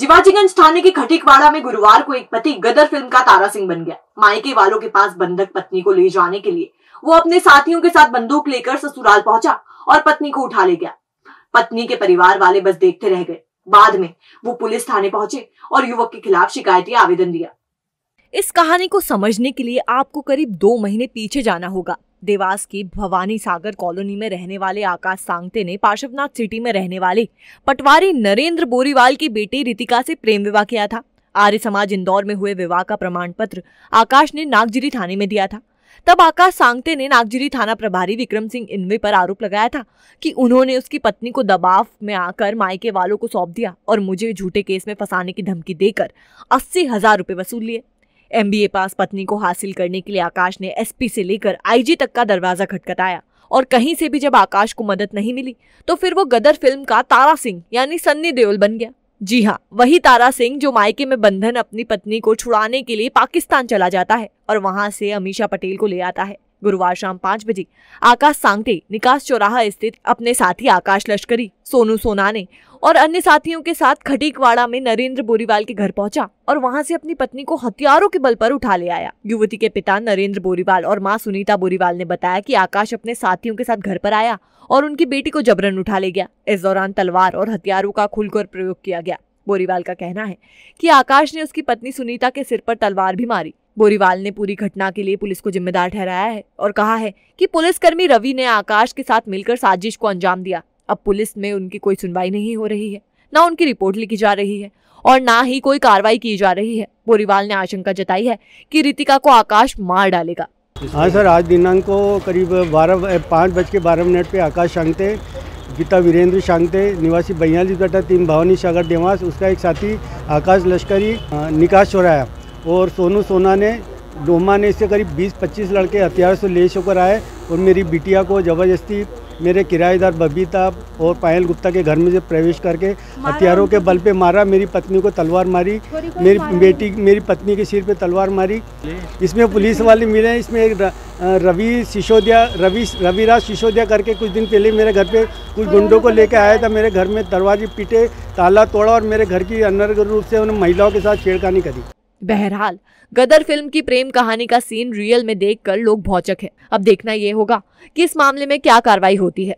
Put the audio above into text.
जिवाजीगंज थाने के खटिकवाड़ा में गुरुवार को एक पति गदर फिल्म का तारा सिंह बन गया मायके वालों के पास बंधक पत्नी को ले जाने के लिए वो अपने साथियों के साथ बंदूक लेकर ससुराल पहुंचा और पत्नी को उठा ले गया पत्नी के परिवार वाले बस देखते रह गए बाद में वो पुलिस थाने पहुंचे और युवक के खिलाफ शिकायती आवेदन दिया इस कहानी को समझने के लिए आपको करीब दो महीने पीछे जाना होगा देवास की भवानी सागर कॉलोनी में रहने वाले आकाश सांगते ने पार्श्वनाथ सिटी में रहने वाले पटवारी नरेंद्र बोरीवाल की बेटी रितिका से प्रेम विवाह किया था आर्य समाज इंदौर में हुए विवाह का प्रमाण पत्र आकाश ने नागजिरी थाने में दिया था तब आकाश सांगते ने नागजिरी थाना प्रभारी विक्रम सिंह इनवे पर आरोप लगाया था कि उन्होंने उसकी पत्नी को दबाव में आकर मायके वालों को सौंप दिया और मुझे झूठे केस में फंसाने की धमकी देकर अस्सी हजार रुपए वसूल लिए एमबीए पास पत्नी को हासिल करने के लिए आकाश ने एसपी से लेकर आईजी तक का दरवाजा खटखटाया और कहीं से भी जब आकाश को मदद नहीं मिली तो फिर वो गदर फिल्म का तारा सिंह यानी सन्नी देओल बन गया जी हाँ वही तारा सिंह जो मायके में बंधन अपनी पत्नी को छुड़ाने के लिए पाकिस्तान चला जाता है और वहां से अमीशा पटेल को ले आता है गुरुवार शाम पाँच बजे आकाश सांगटे निकास चौराहा स्थित अपने साथी आकाश लश्करी सोनू सोनाने और अन्य साथियों के साथ खटीकवाड़ा में नरेंद्र बोरीवाल के घर पहुंचा और वहां से अपनी पत्नी को हथियारों के बल पर उठा ले आया युवती के पिता नरेंद्र बोरीवाल और मां सुनीता बोरीवाल ने बताया कि आकाश अपने साथियों के साथ घर पर आया और उनकी बेटी को जबरन उठा ले गया इस दौरान तलवार और हथियारों का खुलकर प्रयोग किया गया बोरीवाल का कहना है कि आकाश ने उसकी पत्नी सुनीता के सिर पर तलवार भी मारी बोरीवाल ने पूरी घटना के लिए पुलिस को जिम्मेदार ठहराया है और कहा है कि पुलिसकर्मी रवि ने आकाश के साथ मिलकर साजिश को अंजाम दिया अब पुलिस में उनकी कोई सुनवाई नहीं हो रही है ना उनकी रिपोर्ट लिखी जा रही है और ना ही कोई कार्रवाई की जा रही है बोरीवाल ने आशंका जताई है कि रितिका को आकाश मार डालेगा हाँ सर आज दिनांक को करीब बारह पाँच बज के बारह मिनट पे आकाश शांगते पिता वीरेंद्र शांगते निवासी बयालीस गटा तीन भवानी सागर देवास उसका एक साथी आकाश लश्करी निकास चौराया और सोनू सोना ने डोमा ने इससे करीब 20-25 लड़के हथियार से ले होकर आए और मेरी बिटिया को ज़बरदस्ती मेरे किराएदार बबीता और पायल गुप्ता के घर में से प्रवेश करके हथियारों के बल पे मारा मेरी पत्नी को तलवार मारी मेरी बेटी मेरी पत्नी के सिर पे तलवार मारी इसमें पुलिस वाले मिले इसमें एक रवि सिसोदिया रवि रविराज सिसोदिया करके कुछ दिन पहले मेरे घर पे कुछ गुंडों को लेकर आया था मेरे घर में दरवाजे पीटे ताला तोड़ा और मेरे घर की अनर्ग रूप से उन्होंने महिलाओं के साथ छेड़खानी करी बहरहाल गदर फिल्म की प्रेम कहानी का सीन रियल में देखकर लोग भौचक है अब देखना यह होगा कि इस मामले में क्या कार्रवाई होती है